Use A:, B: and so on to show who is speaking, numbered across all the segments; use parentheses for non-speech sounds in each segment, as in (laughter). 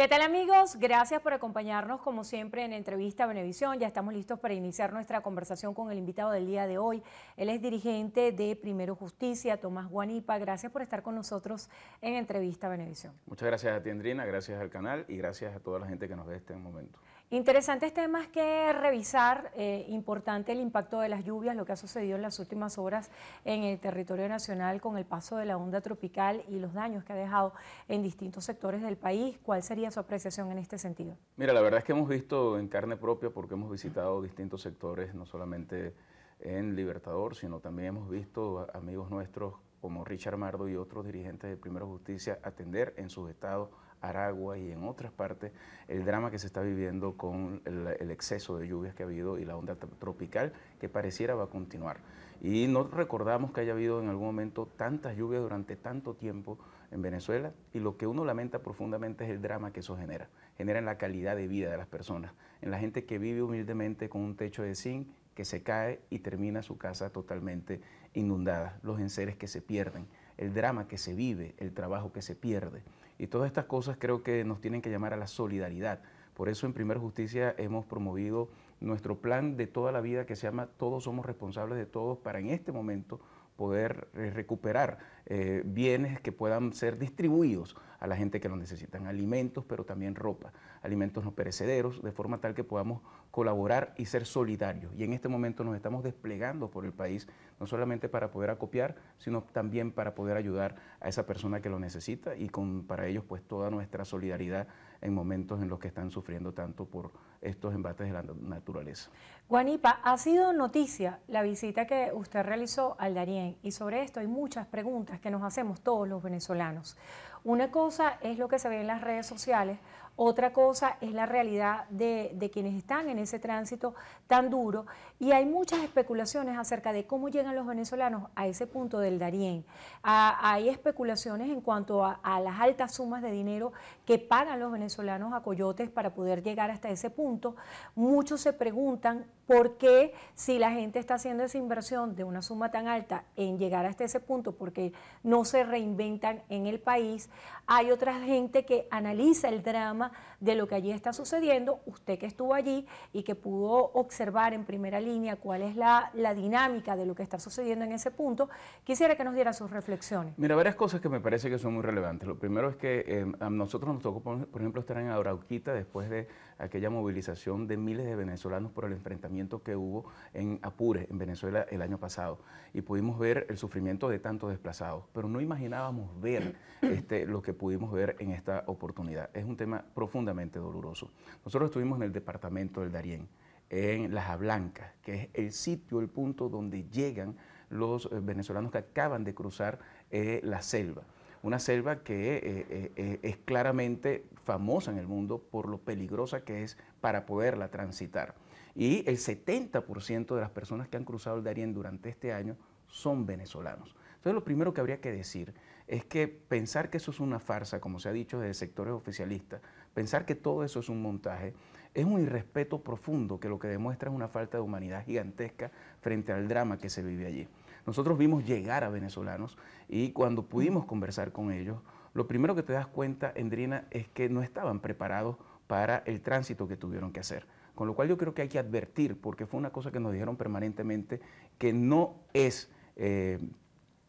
A: ¿Qué tal amigos? Gracias por acompañarnos como siempre en Entrevista Benevisión. Ya estamos listos para iniciar nuestra conversación con el invitado del día de hoy. Él es dirigente de Primero Justicia, Tomás Guanipa. Gracias por estar con nosotros en Entrevista Benevisión.
B: Muchas gracias a ti, Andrina, gracias al canal y gracias a toda la gente que nos ve este momento.
A: Interesantes temas que revisar, eh, importante el impacto de las lluvias, lo que ha sucedido en las últimas horas en el territorio nacional con el paso de la onda tropical y los daños que ha dejado en distintos sectores del país. ¿Cuál sería su apreciación en este sentido?
B: Mira, la verdad es que hemos visto en carne propia porque hemos visitado distintos sectores, no solamente en Libertador, sino también hemos visto amigos nuestros como Richard Mardo y otros dirigentes de Primero Justicia atender en sus estados Aragua y en otras partes, el drama que se está viviendo con el, exceso de lluvias que ha habido y la onda tropical que pareciera va a continuar. Y no recordamos que haya habido en algún momento tantas lluvias durante tanto tiempo en Venezuela y lo que uno lamenta profundamente es el drama que eso genera. Genera en la calidad de vida de las personas, en la gente que vive humildemente con un techo de zinc que se cae y termina su casa totalmente inundada, los enseres que se pierden, el drama que se vive, el trabajo que se pierde. Y todas estas cosas creo que nos tienen que llamar a la solidaridad. Por eso en primer Justicia hemos promovido nuestro plan de toda la vida que se llama Todos somos responsables de todos para en este momento poder eh, recuperar eh, bienes que puedan ser distribuidos a la gente que los necesitan, alimentos, pero también ropa, alimentos no perecederos, de forma tal que podamos colaborar y ser solidarios. Y en este momento nos estamos desplegando por el país, no solamente para poder acopiar, sino también para poder ayudar a esa persona que lo necesita y con, para ellos pues toda nuestra solidaridad en momentos en los que están sufriendo tanto por estos embates de la naturaleza.
A: Guanipa, ha sido noticia la visita que usted realizó al Darién y sobre esto hay muchas preguntas que nos hacemos todos los venezolanos. Una cosa es lo que se ve en las redes sociales, otra cosa es la realidad de, quienes están en ese tránsito tan duro y hay muchas especulaciones acerca de cómo llegan los venezolanos a ese punto del Darién. hay especulaciones en cuanto a, las altas sumas de dinero que pagan los venezolanos a coyotes para poder llegar hasta ese punto. Muchos se preguntan por qué si la gente está haciendo esa inversión de una suma tan alta en llegar hasta ese punto, porque no se reinventan en el país. Hay otra gente que analiza el drama de lo que allí está sucediendo, usted que estuvo allí y que pudo observar en primera línea cuál es la, dinámica de lo que está sucediendo en ese punto, quisiera que nos diera sus reflexiones.
B: Mira, varias cosas que me parece que son muy relevantes. Lo primero es que eh, a nosotros nos tocó, por ejemplo, estar en Arauquita después de aquella movilización de miles de venezolanos por el enfrentamiento que hubo en Apure, en Venezuela, el año pasado. Y pudimos ver el sufrimiento de tantos desplazados, pero no imaginábamos ver este, lo que pudimos ver en esta oportunidad. Es un tema profundamente doloroso. Nosotros estuvimos en el departamento del Darién, en Las Blancas, que es el sitio, el punto donde llegan los eh, venezolanos que acaban de cruzar eh, la selva. Una selva que eh, es claramente famosa en el mundo por lo peligrosa que es para poderla transitar. Y el 70% de las personas que han cruzado el Darién durante este año son venezolanos. Entonces lo primero que habría que decir es que pensar que eso es una farsa, como se ha dicho desde sectores oficialistas, Pensar que todo eso es un montaje es un irrespeto profundo que lo que demuestra es una falta de humanidad gigantesca frente al drama que se vive allí. Nosotros vimos llegar a venezolanos y cuando pudimos conversar con ellos, lo primero que te das cuenta, Endrina, es que no estaban preparados para el tránsito que tuvieron que hacer. Con lo cual yo creo que hay que advertir, porque fue una cosa que nos dijeron permanentemente, que no es eh,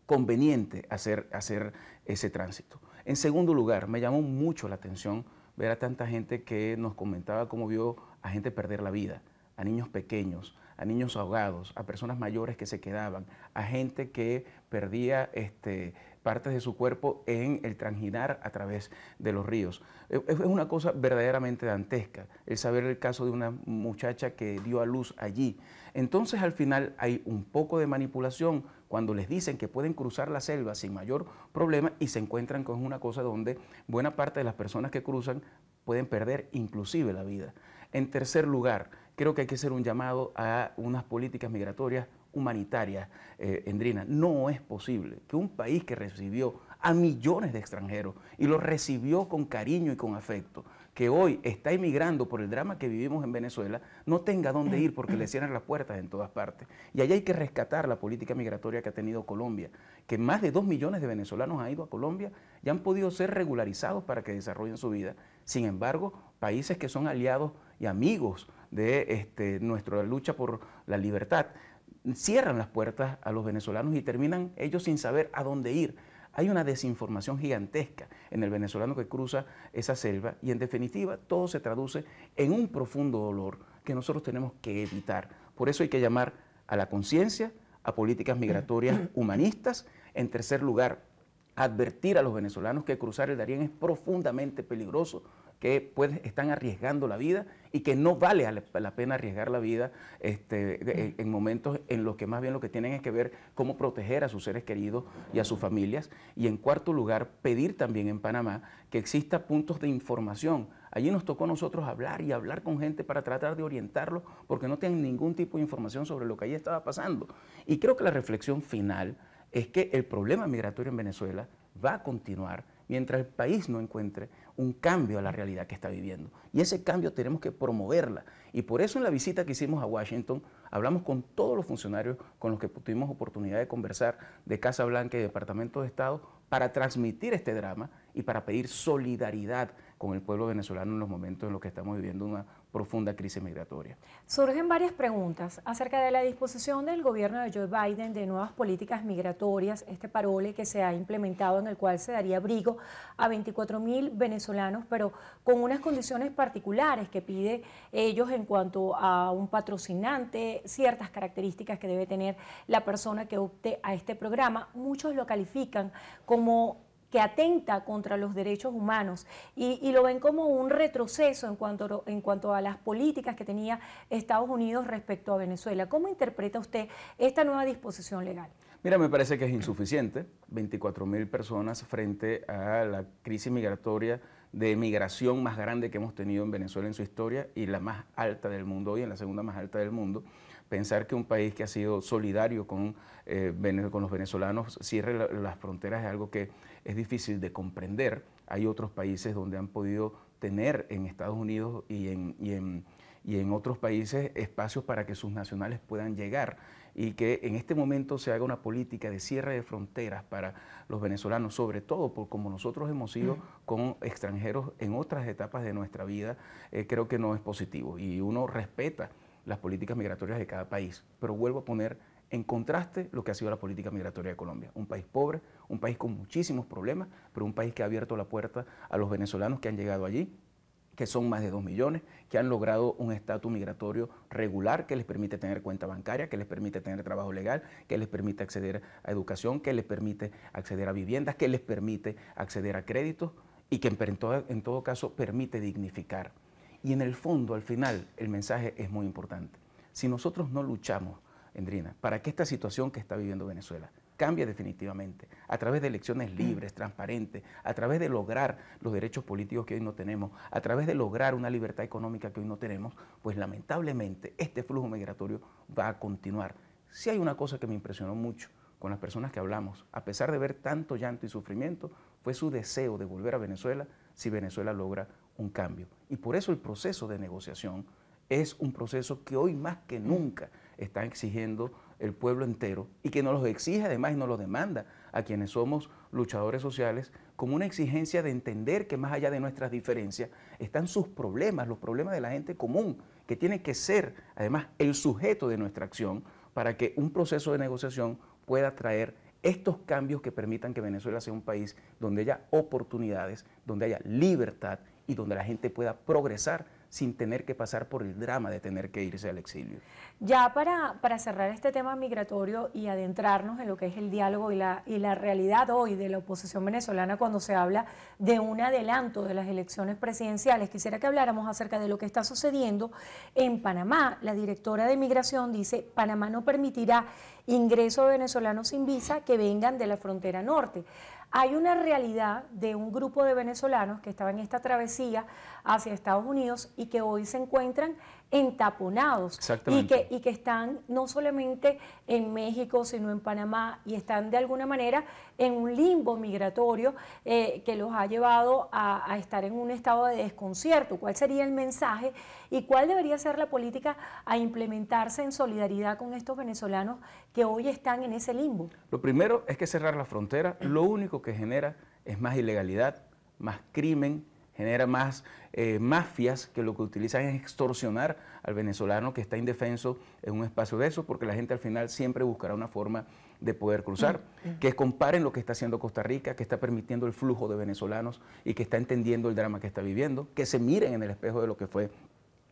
B: conveniente hacer, hacer ese tránsito. En segundo lugar, me llamó mucho la atención ver a tanta gente que nos comentaba cómo vio a gente perder la vida, a niños pequeños, a niños ahogados, a personas mayores que se quedaban, a gente que perdía este, partes de su cuerpo en el transgirar a través de los ríos. Es e, una cosa verdaderamente dantesca el saber el caso de una muchacha que dio a luz allí, entonces al final hay un poco de manipulación cuando les dicen que pueden cruzar la selva sin mayor problema y se encuentran con una cosa donde buena parte de las personas que cruzan pueden perder inclusive la vida. En tercer lugar, creo que hay que hacer un llamado a unas políticas migratorias humanitarias, eh, Endrina. No es posible que un país que recibió a millones de extranjeros y los recibió con cariño y con afecto, que hoy está emigrando por el drama que vivimos en Venezuela no tenga dónde ir porque le cierran las puertas en todas partes. Y ahí hay que rescatar la política migratoria que ha tenido Colombia, que más de dos millones de venezolanos han ido a Colombia y han podido ser regularizados para que desarrollen su vida. Sin embargo, países que son aliados y amigos de este, nuestra lucha por la libertad cierran las puertas a los venezolanos y terminan ellos sin saber a dónde ir hay una desinformación gigantesca en el venezolano que cruza esa selva y en definitiva todo se traduce en un profundo dolor que nosotros tenemos que evitar. Por eso hay que llamar a la conciencia, a políticas migratorias (clears throat) humanistas. En tercer lugar, advertir a los venezolanos que cruzar el Darién es profundamente peligroso que están arriesgando la vida y que no vale la pena arriesgar la vida este, en momentos en los que más bien lo que tienen es que ver cómo proteger a sus seres queridos y a sus familias. Y en cuarto lugar, pedir también en Panamá que exista puntos de información. Allí nos tocó a nosotros hablar y hablar con gente para tratar de orientarlos porque no tienen ningún tipo de información sobre lo que allí estaba pasando. Y creo que la reflexión final es que el problema migratorio en Venezuela va a continuar mientras el país no encuentre un cambio a la realidad que está viviendo. Y ese cambio tenemos que promoverla. Y por eso en la visita que hicimos a Washington hablamos con todos los funcionarios con los que tuvimos oportunidad de conversar de Casa Blanca y Departamento de Estado para transmitir este drama y para pedir solidaridad con el pueblo venezolano en los momentos en los que estamos viviendo una profunda crisis migratoria.
A: Surgen varias preguntas acerca de la disposición del gobierno de Joe Biden de nuevas políticas migratorias, este parole que se ha implementado en el cual se daría abrigo a 24 mil venezolanos, pero con unas condiciones particulares que pide ellos en cuanto a un patrocinante, ciertas características que debe tener la persona que opte a este programa. Muchos lo califican como que atenta contra los derechos humanos y, lo ven como un retroceso en cuanto, en cuanto a las políticas que tenía Estados Unidos respecto a Venezuela. ¿Cómo interpreta usted esta nueva disposición legal?
B: Mira, me parece que es insuficiente. 24 mil personas frente a la crisis migratoria de migración más grande que hemos tenido en Venezuela en su historia y la más alta del mundo hoy, en la segunda más alta del mundo pensar que un país que ha sido solidario con, eh, con los venezolanos cierre las fronteras es algo que es difícil de comprender. Hay otros países donde han podido tener en Estados Unidos y en, y en, otros países espacios para que sus nacionales puedan llegar y que en este momento se haga una política de cierre de fronteras para los venezolanos, sobre todo por como nosotros hemos sido con extranjeros en otras etapas de nuestra vida, eh, creo que no es positivo. Y uno respeta las políticas migratorias de cada país. Pero vuelvo a poner en contraste lo que ha sido la política migratoria de Colombia. Un país pobre, un país con muchísimos problemas, pero un país que ha abierto la puerta a los venezolanos que han llegado allí que son más de dos millones, que han logrado un estatus migratorio regular que les permite tener cuenta bancaria, que les permite tener trabajo legal, que les permite acceder a educación, que les permite acceder a viviendas, que les permite acceder a créditos y que en todo caso permite dignificar y en el fondo, al final, el mensaje es muy importante. Si nosotros no luchamos, Endrina, para que esta situación que está viviendo Venezuela cambie definitivamente, a través de elecciones mm. libres, transparentes, a través de lograr los derechos políticos que hoy no tenemos, a través de lograr una libertad económica que hoy no tenemos, pues lamentablemente este flujo migratorio va a continuar. Si hay una cosa que me impresionó mucho con las personas que hablamos, a pesar de ver tanto llanto y sufrimiento, fue su deseo de volver a Venezuela si Venezuela logra un cambio. Y por eso el proceso de negociación es un proceso que hoy más que nunca está exigiendo el pueblo entero y que nos los exige además y nos lo demanda a quienes somos luchadores sociales como una exigencia de entender que más allá de nuestras diferencias están sus problemas, los problemas de la gente común, que tiene que ser además el sujeto de nuestra acción para que un proceso de negociación pueda traer estos cambios que permitan que Venezuela sea un país donde haya oportunidades, donde haya libertad y donde la gente pueda progresar sin tener que pasar por el drama de tener que irse al exilio.
A: Ya para, para cerrar este tema migratorio y adentrarnos en lo que es el diálogo y la, y la realidad hoy de la oposición venezolana cuando se habla de un adelanto de las elecciones presidenciales, quisiera que habláramos acerca de lo que está sucediendo en Panamá. La directora de Migración dice, Panamá no permitirá ingreso de venezolanos sin visa que vengan de la frontera norte. Hay una realidad de un grupo de venezolanos que estaban en esta travesía hacia Estados Unidos y que hoy se encuentran entaponados y que, y que están no solamente en México, sino en Panamá y están de alguna manera en un limbo migratorio eh, que los ha llevado a, a, estar en un estado de desconcierto. ¿Cuál sería el mensaje y cuál debería ser la política a implementarse en solidaridad con estos venezolanos que hoy están en ese limbo?
B: Lo primero es que cerrar la frontera lo único que genera es más ilegalidad, más crimen, genera más eh, mafias que lo que utilizan es extorsionar al venezolano que está indefenso en un espacio de eso, porque la gente al final siempre buscará una forma de poder cruzar, mm, mm. que comparen lo que está haciendo Costa Rica, que está permitiendo el flujo de venezolanos y que está entendiendo el drama que está viviendo, que se miren en el espejo de lo que fue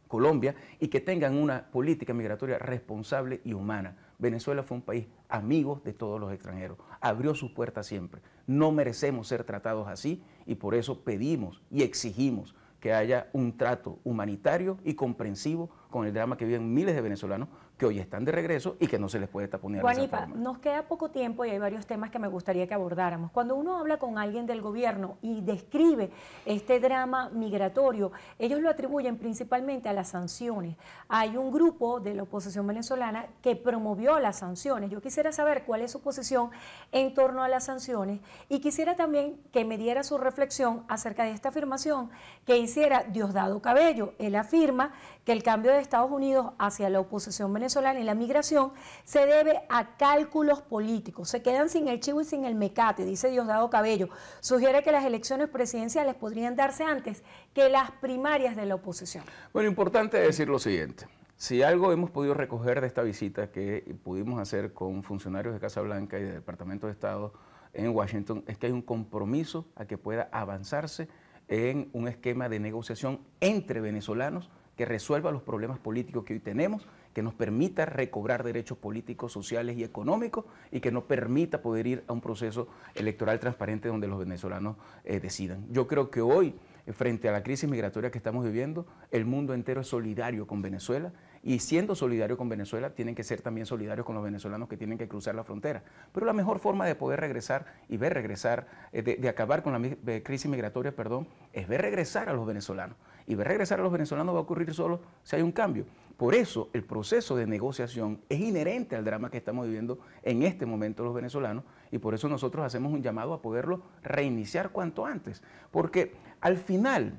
B: Colombia y que tengan una política migratoria responsable y humana Venezuela fue un país amigo de todos los extranjeros, abrió sus puertas siempre. No merecemos ser tratados así y por eso pedimos y exigimos que haya un trato humanitario y comprensivo con el drama que viven miles de venezolanos, que hoy están de regreso y que no se les puede taponear. Juanita,
A: nos queda poco tiempo y hay varios temas que me gustaría que abordáramos. Cuando uno habla con alguien del gobierno y describe este drama migratorio, ellos lo atribuyen principalmente a las sanciones. Hay un grupo de la oposición venezolana que promovió las sanciones. Yo quisiera saber cuál es su posición en torno a las sanciones y quisiera también que me diera su reflexión acerca de esta afirmación que hiciera Diosdado Cabello. Él afirma que el cambio de Estados Unidos hacia la oposición venezolana en la migración se debe a cálculos políticos. Se quedan sin el chivo y sin el mecate, dice Diosdado Cabello. Sugiere que las elecciones presidenciales podrían darse antes que las primarias de la oposición.
B: Bueno, importante decir lo siguiente. Si algo hemos podido recoger de esta visita que pudimos hacer con funcionarios de Casa Blanca y del Departamento de Estado en Washington, es que hay un compromiso a que pueda avanzarse en un esquema de negociación entre venezolanos que resuelva los problemas políticos que hoy tenemos que nos permita recobrar derechos políticos, sociales y económicos y que nos permita poder ir a un proceso electoral transparente donde los venezolanos eh, decidan. Yo creo que hoy, eh, frente a la crisis migratoria que estamos viviendo, el mundo entero es solidario con Venezuela y siendo solidario con Venezuela, tienen que ser también solidarios con los venezolanos que tienen que cruzar la frontera. Pero la mejor forma de poder regresar y ver regresar, eh, de acabar con la crisis migratoria, perdón, es ver regresar a los venezolanos. Y ver regresar a los venezolanos va a ocurrir solo si hay un cambio. Por eso el proceso de negociación es inherente al drama que estamos viviendo en este momento los venezolanos y por eso nosotros hacemos un llamado a poderlo reiniciar cuanto antes. Porque al final,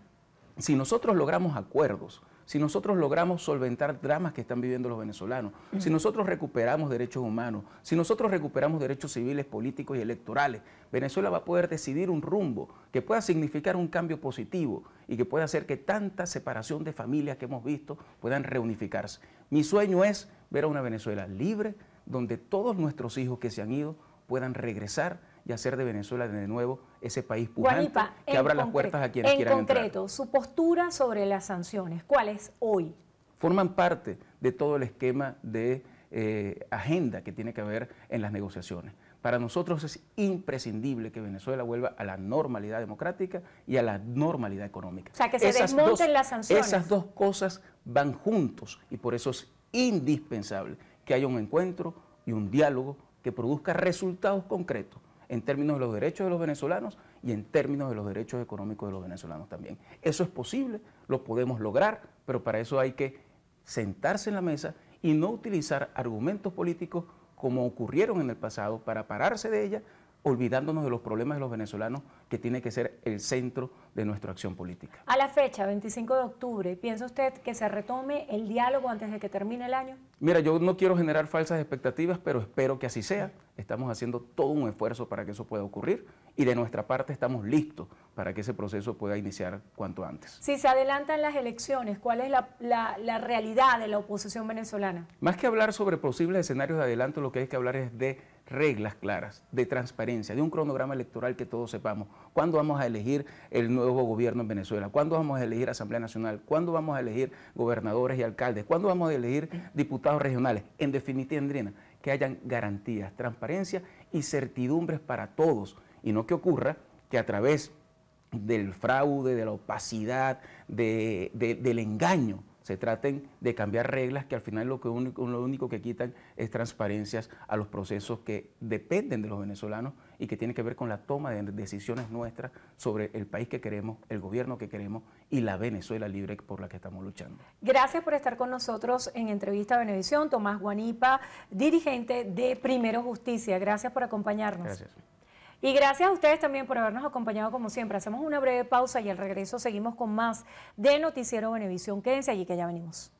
B: si nosotros logramos acuerdos, si nosotros logramos solventar dramas que están viviendo los venezolanos, si nosotros recuperamos derechos humanos, si nosotros recuperamos derechos civiles, políticos y electorales, Venezuela va a poder decidir un rumbo que pueda significar un cambio positivo y que pueda hacer que tanta separación de familias que hemos visto puedan reunificarse. Mi sueño es ver a una Venezuela libre, donde todos nuestros hijos que se han ido puedan regresar y hacer de Venezuela de nuevo ese país pujante que abra las puertas a quienes quieran En concreto,
A: su postura sobre las sanciones, ¿cuál es hoy?
B: Forman parte de todo el esquema de eh, agenda que tiene que haber en las negociaciones. Para nosotros es imprescindible que Venezuela vuelva a la normalidad democrática y a la normalidad económica. O sea, que se desmonten las sanciones. Esas dos cosas van juntos y por eso es indispensable que haya un encuentro y un diálogo que produzca resultados concretos en términos de los derechos de los venezolanos y en términos de los derechos económicos de los venezolanos también. Eso es posible, lo podemos lograr, pero para eso hay que sentarse en la mesa y no utilizar argumentos políticos como ocurrieron en el pasado para pararse de ella olvidándonos de los problemas de los venezolanos, que tiene que ser el centro de nuestra acción política.
A: A la fecha, 25 de octubre, ¿piensa usted que se retome el diálogo antes de que termine el año?
B: Mira, yo no quiero generar falsas expectativas, pero espero que así sea. Estamos haciendo todo un esfuerzo para que eso pueda ocurrir y de nuestra parte estamos listos para que ese proceso pueda iniciar cuanto antes.
A: Si se adelantan las elecciones, ¿cuál es la, realidad de la oposición venezolana?
B: Más que hablar sobre posibles escenarios de adelanto, lo que hay que hablar es de reglas claras, de transparencia, de un cronograma electoral que todos sepamos. ¿Cuándo vamos a elegir el nuevo gobierno en Venezuela? ¿Cuándo vamos a elegir Asamblea Nacional? ¿Cuándo vamos a elegir gobernadores y alcaldes? ¿Cuándo vamos a elegir diputados regionales? En definitiva, Andrina, que hayan garantías, transparencia y certidumbres para todos. Y no que ocurra que a través del fraude, de la opacidad, del engaño, se traten de cambiar reglas que al final lo, único, único que quitan es transparencias a los procesos que dependen de los venezolanos y que tienen que ver con la toma de decisiones nuestras sobre el país que queremos, el gobierno que queremos y la Venezuela libre por la que estamos luchando.
A: Gracias por estar con nosotros en Entrevista a Venevisión, Tomás Guanipa, dirigente de Primero Justicia. Gracias por acompañarnos. Gracias. Y gracias a ustedes también por habernos acompañado como siempre. Hacemos una breve pausa y al regreso seguimos con más de Noticiero Benevisión. Quédense allí que ya venimos.